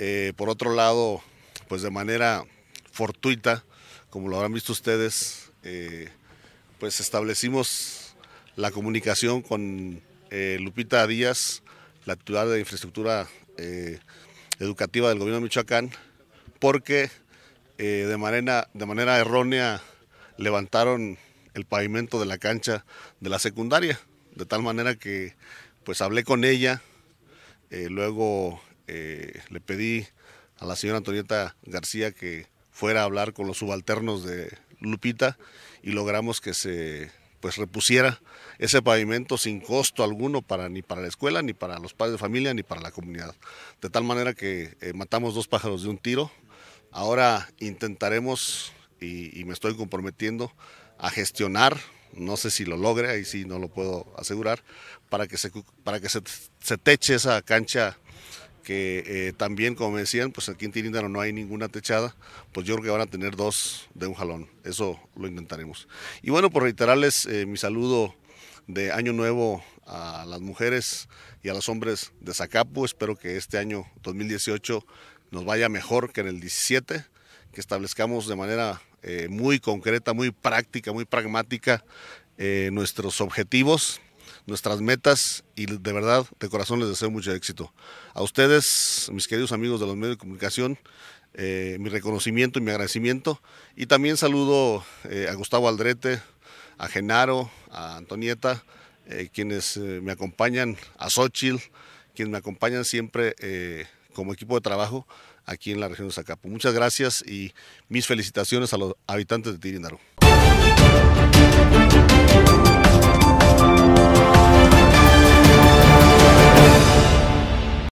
Eh, por otro lado, pues de manera fortuita, como lo habrán visto ustedes, eh, pues establecimos la comunicación con eh, Lupita Díaz, la titular de infraestructura educativa del gobierno de Michoacán, porque de, manera, de manera errónea levantaron el pavimento de la cancha de la secundaria, de tal manera que pues hablé con ella, luego eh, le pedí a la señora Antonieta García que fuera a hablar con los subalternos de Lupita y logramos que se pues repusiera ese pavimento sin costo alguno para ni para la escuela, ni para los padres de familia, ni para la comunidad. De tal manera que eh, matamos dos pájaros de un tiro. Ahora intentaremos, y, me estoy comprometiendo, a gestionar no sé si lo logre, ahí si no lo puedo asegurar, para que para que se teche esa cancha que eh, también, como me decían, pues aquí en Tiríndaro no hay ninguna techada, pues yo creo que van a tener dos de un jalón. Eso lo intentaremos. Y bueno, por reiterarles eh, mi saludo de Año Nuevo a las mujeres y a los hombres de Zacapu. Espero que este año 2018 nos vaya mejor que en el 17, que establezcamos de manera eh, muy concreta, muy práctica, muy pragmática nuestros objetivos nuestras metas y de verdad, de corazón les deseo mucho éxito. A ustedes, mis queridos amigos de los medios de comunicación, eh, mi reconocimiento y mi agradecimiento. Y también saludo eh, a Gustavo Aldrete, a Genaro, a Antonieta, eh, quienes me acompañan, a Xochil, quienes me acompañan siempre como equipo de trabajo aquí en la región de Zacapu. Muchas gracias y mis felicitaciones a los habitantes de Tirindaro.